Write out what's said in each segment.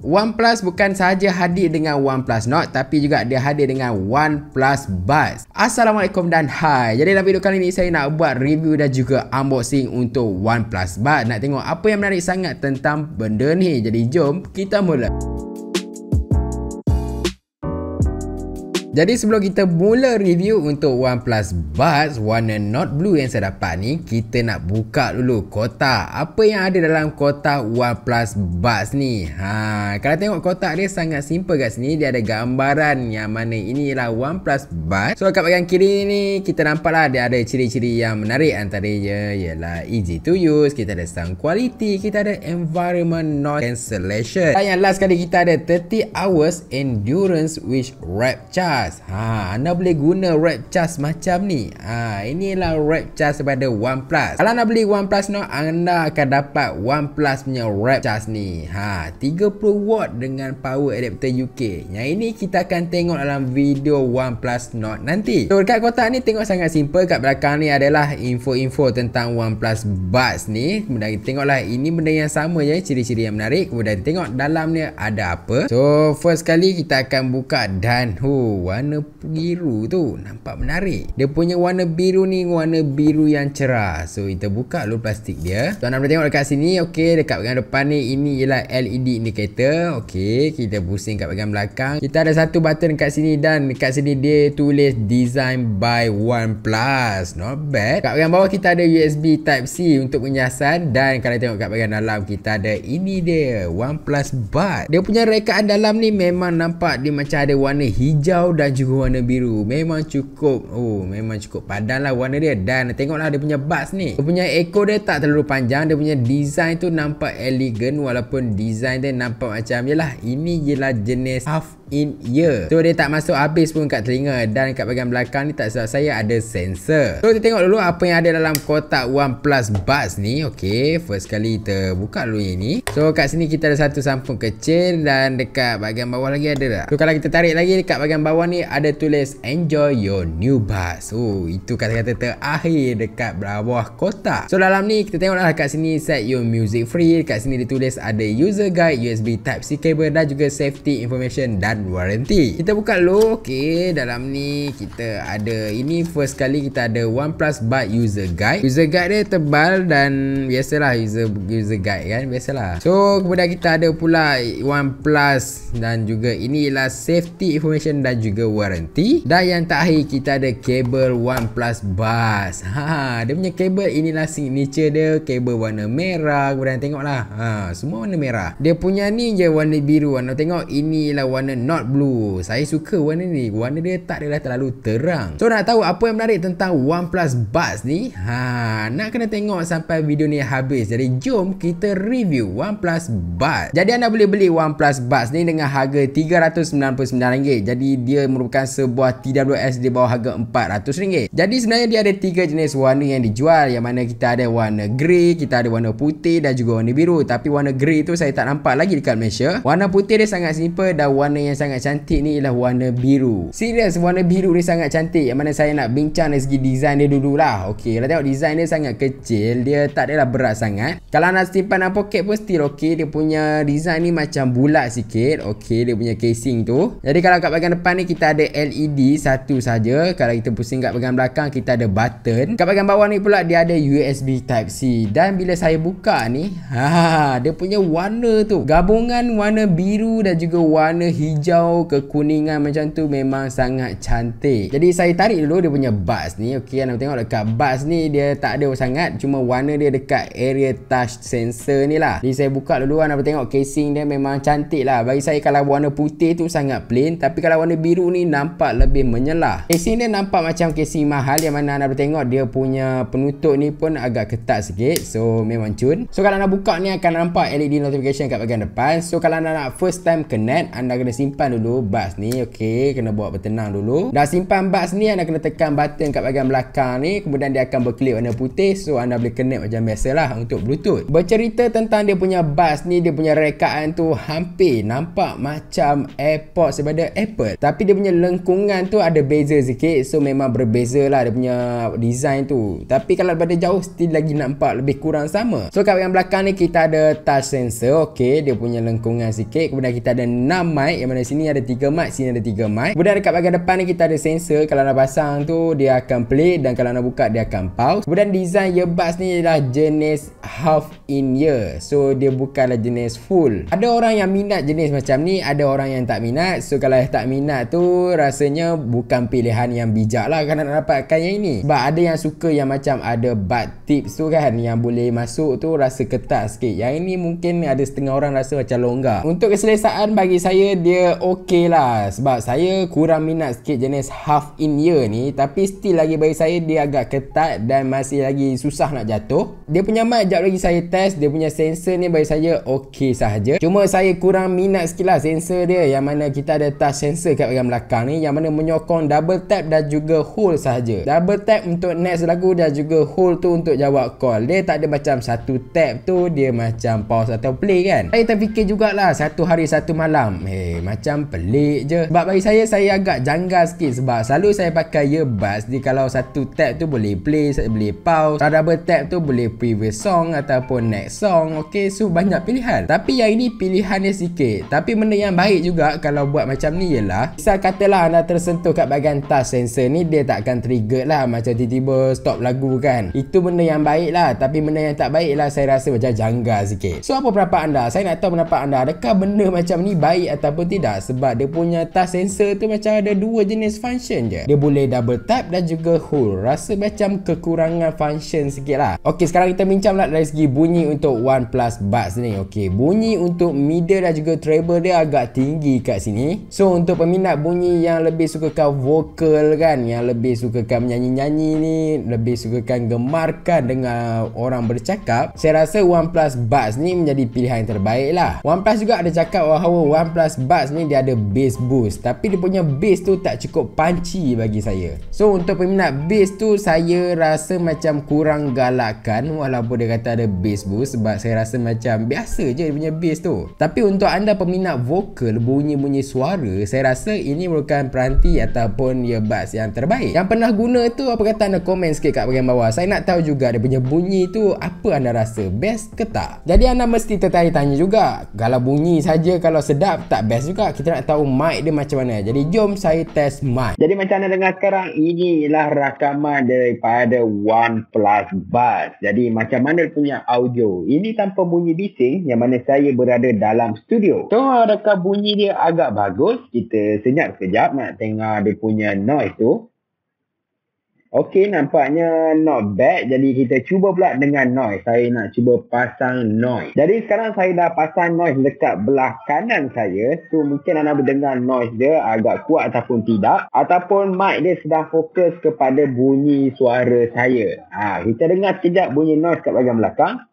OnePlus bukan sahaja hadir dengan OnePlus Note tapi juga dia hadir dengan OnePlus Buds. Assalamualaikum dan hai. Jadi dalam video kali ini saya nak buat review dan juga unboxing untuk OnePlus Buds. Nak tengok apa yang menarik sangat tentang benda ni. Jadi jom kita mula. Jadi sebelum kita mula review untuk OnePlus Buds warna Note Blue yang saya dapat ni, kita nak buka dulu kotak. Apa yang ada dalam kotak OnePlus Buds ni? Ha, kalau tengok kotak dia sangat simple kat sini. Dia ada gambaran yang mana inilah OnePlus Buds. So kat bahagian kiri ni kita nampaklah dia ada ciri-ciri yang menarik antaranya ialah easy to use, kita ada sound quality, kita ada environment noise cancellation. Dan yang last kali kita ada 30 hours endurance which rap charge charge. Ha, anda boleh guna red charge macam ni. Ha, inilah red charge daripada OnePlus. Kalau anda beli OnePlus Note, anda akan dapat OnePlus punya red charge ni. Ha, 30 watt dengan power adapter UK. Yang ini kita akan tengok dalam video OnePlus Note nanti. So, dekat kotak ni tengok sangat simple. Kat belakang ni adalah info-info tentang OnePlus Buds ni. Kemudian tengoklah ini benda yang sama je. Ciri-ciri yang menarik. Kemudian tengok dalamnya ada apa. So, first kali kita akan buka dan hu warna biru tu nampak menarik. Dia punya warna biru ni warna biru yang cerah. So kita buka dulu plastik dia. So anda boleh tengok dekat sini. Okey, dekat bagian depan ni ini ialah LED indicator. Okey, kita pusing kat bagian belakang. Kita ada satu button kat sini dan kat sini dia tulis design by OnePlus. Not bad. Kat bahagian bawah kita ada USB type C untuk penyiasan dan kalau tengok kat bagian dalam kita ada ini dia OnePlus Bud. Dia punya rekaan dalam ni memang nampak dia macam ada warna hijau dan juga warna biru Memang cukup Oh memang cukup padan lah warna dia Dan tengoklah dia punya buds ni Dia punya ekor dia tak terlalu panjang Dia punya design tu nampak elegan Walaupun design dia nampak macam Yelah ini jelah jenis half in ear ya. So dia tak masuk habis pun kat telinga Dan kat bahagian belakang ni tak sebab saya ada sensor So kita tengok dulu apa yang ada dalam kotak OnePlus Buds ni Okay first kali kita buka dulu yang ni So kat sini kita ada satu sampul kecil Dan dekat bahagian bawah lagi ada lah So kalau kita tarik lagi dekat bahagian bawah ni Ada tulis enjoy your new Buds Oh, itu kata-kata terakhir dekat bawah kotak So dalam ni kita tengok dah kat sini Set your music free Kat sini ditulis ada user guide USB type C cable Dan juga safety information dan Warranty. Kita buka dulu Okay Dalam ni Kita ada Ini first kali Kita ada OnePlus Bud User Guide User Guide dia tebal Dan Biasalah User user Guide kan Biasalah So Kemudian kita ada pula OnePlus Dan juga Inilah safety information Dan juga warranty. Dan yang terakhir Kita ada Kabel OnePlus Bus Haa Dia punya kabel Inilah signature dia Kabel warna merah Kemudian tengoklah Haa Semua warna merah Dia punya ni je Warna biru Warna tengok Inilah warna not blue. Saya suka warna ni. Warna dia tak adalah terlalu terang. So nak tahu apa yang menarik tentang OnePlus Buds ni? Ha, nak kena tengok sampai video ni habis. Jadi jom kita review OnePlus Buds. Jadi anda boleh beli OnePlus Buds ni dengan harga RM399. Jadi dia merupakan sebuah TWS di bawah harga RM400. Jadi sebenarnya dia ada tiga jenis warna yang dijual. Yang mana kita ada warna grey, kita ada warna putih dan juga warna biru. Tapi warna grey tu saya tak nampak lagi dekat Malaysia. Warna putih dia sangat simple dan warna yang sangat cantik ni ialah warna biru Serius warna biru ni sangat cantik Yang mana saya nak bincang dari segi design dia dululah Okey, kalau tengok design dia sangat kecil Dia tak adalah berat sangat Kalau nak simpan dalam poket pun still okey Dia punya design ni macam bulat sikit Okey, dia punya casing tu Jadi kalau kat bahagian depan ni kita ada LED satu saja. Kalau kita pusing kat bahagian belakang kita ada button Kat bahagian bawah ni pula dia ada USB Type-C Dan bila saya buka ni ha, Dia punya warna tu Gabungan warna biru dan juga warna hijau hijau kuningan macam tu memang sangat cantik. Jadi saya tarik dulu dia punya bas ni. Okey anda tengok dekat bas ni dia tak ada sangat cuma warna dia dekat area touch sensor ni lah. Jadi saya buka dulu anda tengok casing dia memang cantik lah. Bagi saya kalau warna putih tu sangat plain tapi kalau warna biru ni nampak lebih menyelah. Casing dia nampak macam casing mahal yang mana anda tengok dia punya penutup ni pun agak ketat sikit. So memang cun. So kalau anda buka ni akan nampak LED notification kat bagian depan. So kalau anda nak first time connect anda kena simpan simpan dulu bas ni okey kena buat bertenang dulu dah simpan bas ni anda kena tekan button kat bahagian belakang ni kemudian dia akan berkelip warna putih so anda boleh connect macam biasalah untuk bluetooth bercerita tentang dia punya bas ni dia punya rekaan tu hampir nampak macam airpods daripada apple tapi dia punya lengkungan tu ada beza sikit so memang berbeza lah dia punya design tu tapi kalau daripada jauh still lagi nampak lebih kurang sama so kat bahagian belakang ni kita ada touch sensor okey dia punya lengkungan sikit kemudian kita ada 6 mic yang mana kalau sini ada 3 mic Sini ada 3 mic Kemudian dekat bahagian depan ni Kita ada sensor Kalau nak pasang tu Dia akan play Dan kalau nak buka Dia akan pause Kemudian design earbuds ni Ialah jenis half in ear So dia bukanlah jenis full Ada orang yang minat jenis macam ni Ada orang yang tak minat So kalau yang tak minat tu Rasanya bukan pilihan yang bijak lah Kalau nak dapatkan yang ini Sebab ada yang suka yang macam Ada bud tips tu kan Yang boleh masuk tu Rasa ketat sikit Yang ini mungkin ada setengah orang rasa macam longgar Untuk keselesaan bagi saya Dia okey lah sebab saya kurang minat sikit jenis half in year ni tapi still lagi bagi saya dia agak ketat dan masih lagi susah nak jatuh. Dia punya mic jap lagi saya test, dia punya sensor ni bagi saya okey sahaja. Cuma saya kurang minat sikit lah sensor dia yang mana kita ada touch sensor kat bahagian belakang ni yang mana menyokong double tap dan juga hold sahaja. Double tap untuk next lagu dan juga hold tu untuk jawab call. Dia tak ada macam satu tap tu dia macam pause atau play kan. Saya terfikir jugalah satu hari satu malam. Eh hey, macam macam pelik je Sebab bagi saya Saya agak janggal sikit Sebab selalu saya pakai earbuds Jadi kalau satu tab tu Boleh play saya Boleh pause Kalau double tab tu Boleh previous song Ataupun next song Okay so banyak pilihan Tapi yang ini Pilihannya sikit Tapi benda yang baik juga Kalau buat macam ni ialah Misal katalah Anda tersentuh kat bagian Touch sensor ni Dia takkan trigger lah Macam tiba-tiba Stop lagu kan Itu benda yang baik lah Tapi benda yang tak baik lah Saya rasa macam janggal sikit So apa pendapat anda Saya nak tahu pendapat anda Adakah benda macam ni Baik ataupun tidak tidak sebab dia punya touch sensor tu macam ada dua jenis function je dia boleh double tap dan juga hold rasa macam kekurangan function sikit lah ok sekarang kita bincang lah dari segi bunyi untuk OnePlus Buds ni ok bunyi untuk middle dan juga treble dia agak tinggi kat sini so untuk peminat bunyi yang lebih sukakan vocal kan yang lebih sukakan menyanyi-nyanyi ni lebih sukakan gemarkan dengan orang bercakap saya rasa OnePlus Buds ni menjadi pilihan yang terbaik lah OnePlus juga ada cakap bahawa OnePlus Buds ni ni dia ada bass boost tapi dia punya bass tu tak cukup punchy bagi saya so untuk peminat bass tu saya rasa macam kurang galakkan walaupun dia kata ada bass boost sebab saya rasa macam biasa je dia punya bass tu tapi untuk anda peminat vokal bunyi-bunyi suara saya rasa ini merupakan peranti ataupun earbuds yang terbaik yang pernah guna tu apa kata anda komen sikit kat bahagian bawah saya nak tahu juga dia punya bunyi tu apa anda rasa best ke tak jadi anda mesti tertarik tanya juga kalau bunyi saja kalau sedap tak best juga lah. kita nak tahu mic dia macam mana. Jadi jom saya test mic. Jadi macam anda dengar sekarang, inilah rakaman daripada OnePlus Buds. Jadi macam mana punya audio? Ini tanpa bunyi bising yang mana saya berada dalam studio. So adakah bunyi dia agak bagus? Kita senyap sekejap nak tengok dia punya noise tu. Okey, nampaknya not bad. Jadi kita cuba pula dengan noise. Saya nak cuba pasang noise. Jadi sekarang saya dah pasang noise dekat belah kanan saya. So mungkin anda berdengar noise dia agak kuat ataupun tidak. Ataupun mic dia sedang fokus kepada bunyi suara saya. Ha, kita dengar sekejap bunyi noise kat bahagian belakang.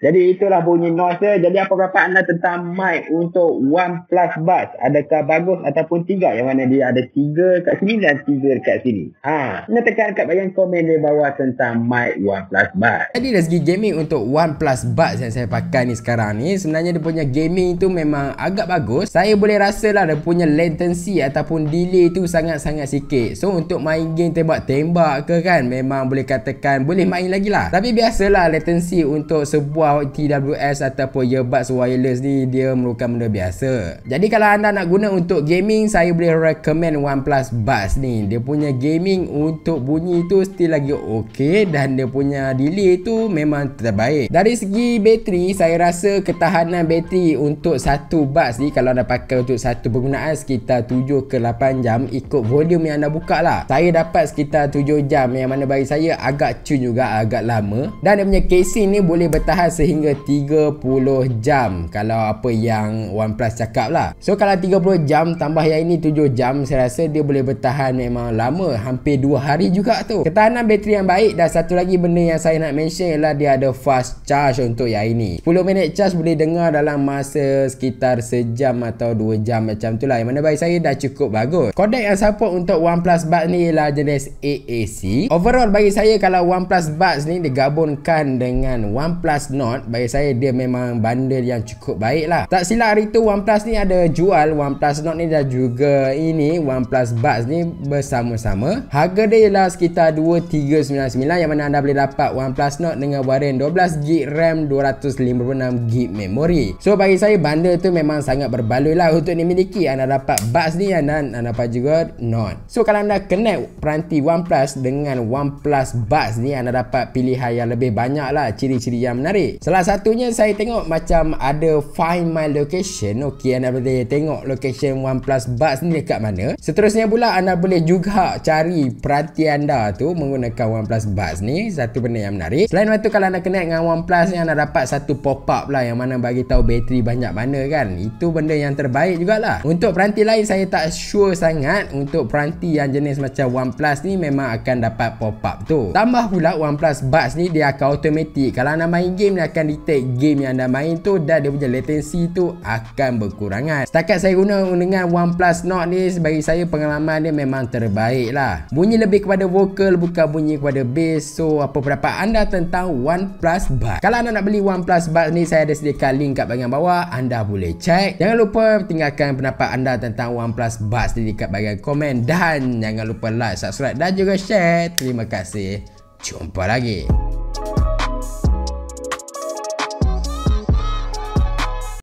Jadi itulah bunyi noise dia. Jadi apa pendapat anda tentang mic untuk OnePlus Buds? Adakah bagus ataupun tiga? Yang mana dia ada tiga kat sini dan tiga kat sini. Ha. Anda tekan kat bahagian komen di bawah tentang mic OnePlus Buds. Jadi dari segi gaming untuk OnePlus Buds yang saya pakai ni sekarang ni. Sebenarnya dia punya gaming tu memang agak bagus. Saya boleh rasa lah dia punya latency ataupun delay tu sangat-sangat sikit. So untuk main game tembak-tembak ke kan. Memang boleh katakan boleh main lagi lah. Tapi biasalah latency untuk sebuah sebuah TWS ataupun earbuds wireless ni dia merupakan benda biasa. Jadi kalau anda nak guna untuk gaming, saya boleh recommend OnePlus Buds ni. Dia punya gaming untuk bunyi tu still lagi okey dan dia punya delay tu memang terbaik. Dari segi bateri, saya rasa ketahanan bateri untuk satu Buds ni kalau anda pakai untuk satu penggunaan sekitar 7 ke 8 jam ikut volume yang anda buka lah. Saya dapat sekitar 7 jam yang mana bagi saya agak cun juga agak lama dan dia punya casing ni boleh bertahan sehingga 30 jam kalau apa yang OnePlus cakap lah so kalau 30 jam tambah yang ini 7 jam saya rasa dia boleh bertahan memang lama hampir 2 hari juga tu ketahanan bateri yang baik dan satu lagi benda yang saya nak mention ialah dia ada fast charge untuk yang ini 10 minit charge boleh dengar dalam masa sekitar sejam atau 2 jam macam tu lah yang mana baik saya dah cukup bagus kodek yang support untuk OnePlus Buds ni ialah jenis AAC overall bagi saya kalau OnePlus Buds ni digabungkan dengan OnePlus Nord not Bagi saya dia memang bundle yang cukup baik lah Tak silap hari tu OnePlus ni ada jual OnePlus Note ni dan juga ini OnePlus Buds ni bersama-sama Harga dia ialah sekitar RM2399 Yang mana anda boleh dapat OnePlus Note dengan warian 12GB RAM 256GB memory So bagi saya bundle tu memang sangat berbaloi lah Untuk miliki anda dapat Buds ni dan anda dapat juga Note. So kalau anda connect peranti OnePlus dengan OnePlus Buds ni Anda dapat pilihan yang lebih banyak lah ciri-ciri yang menarik Salah satunya saya tengok macam ada find my location. Okey anda boleh tengok location OnePlus Buds ni dekat mana. Seterusnya pula anda boleh juga cari peranti anda tu menggunakan OnePlus Buds ni. Satu benda yang menarik. Selain itu kalau anda connect dengan OnePlus ni anda dapat satu pop-up lah yang mana bagi tahu bateri banyak mana kan. Itu benda yang terbaik jugalah. Untuk peranti lain saya tak sure sangat untuk peranti yang jenis macam OnePlus ni memang akan dapat pop-up tu. Tambah pula OnePlus Buds ni dia akan automatik. Kalau anda main game dia akan detect game yang anda main tu dan dia punya latency tu akan berkurangan setakat saya guna dengan OnePlus Note ni bagi saya pengalaman dia memang terbaik lah bunyi lebih kepada vocal bukan bunyi kepada bass so apa pendapat anda tentang OnePlus Buds kalau anda nak beli OnePlus Buds ni saya ada sediakan link kat bahagian bawah anda boleh check jangan lupa tinggalkan pendapat anda tentang OnePlus Buds di dekat bahagian komen dan jangan lupa like, subscribe dan juga share terima kasih jumpa lagi